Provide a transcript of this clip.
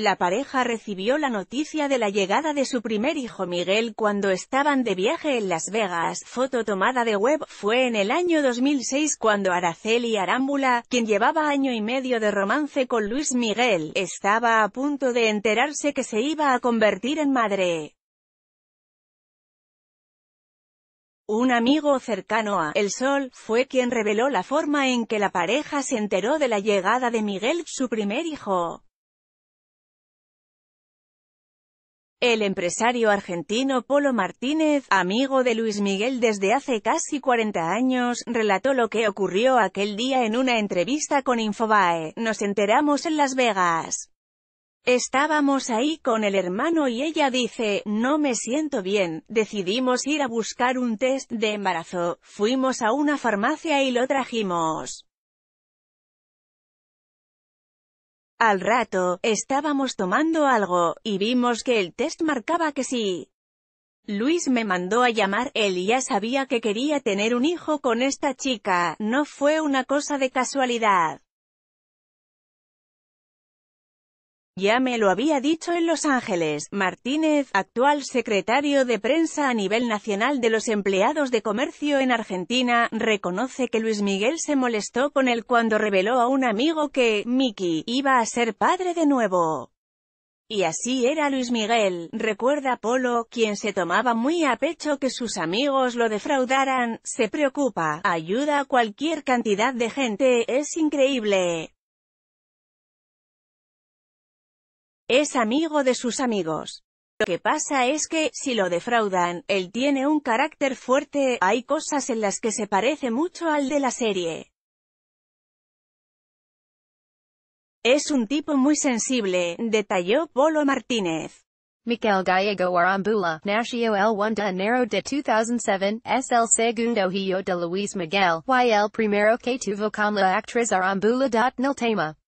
La pareja recibió la noticia de la llegada de su primer hijo Miguel cuando estaban de viaje en Las Vegas. Foto tomada de web fue en el año 2006 cuando Araceli Arámbula, quien llevaba año y medio de romance con Luis Miguel, estaba a punto de enterarse que se iba a convertir en madre. Un amigo cercano a El Sol fue quien reveló la forma en que la pareja se enteró de la llegada de Miguel, su primer hijo. El empresario argentino Polo Martínez, amigo de Luis Miguel desde hace casi 40 años, relató lo que ocurrió aquel día en una entrevista con Infobae. Nos enteramos en Las Vegas. Estábamos ahí con el hermano y ella dice, no me siento bien, decidimos ir a buscar un test de embarazo, fuimos a una farmacia y lo trajimos. Al rato, estábamos tomando algo, y vimos que el test marcaba que sí. Luis me mandó a llamar, él ya sabía que quería tener un hijo con esta chica, no fue una cosa de casualidad. Ya me lo había dicho en Los Ángeles, Martínez, actual secretario de prensa a nivel nacional de los empleados de comercio en Argentina, reconoce que Luis Miguel se molestó con él cuando reveló a un amigo que, Miki, iba a ser padre de nuevo. Y así era Luis Miguel, recuerda Polo, quien se tomaba muy a pecho que sus amigos lo defraudaran, se preocupa, ayuda a cualquier cantidad de gente, es increíble. Es amigo de sus amigos. Lo que pasa es que, si lo defraudan, él tiene un carácter fuerte, hay cosas en las que se parece mucho al de la serie. Es un tipo muy sensible, detalló Polo Martínez. Miguel Gallego Arambula, nació el 1 de enero de 2007, es el segundo hijo de Luis Miguel, y el primero que tuvo con la actriz Arambula.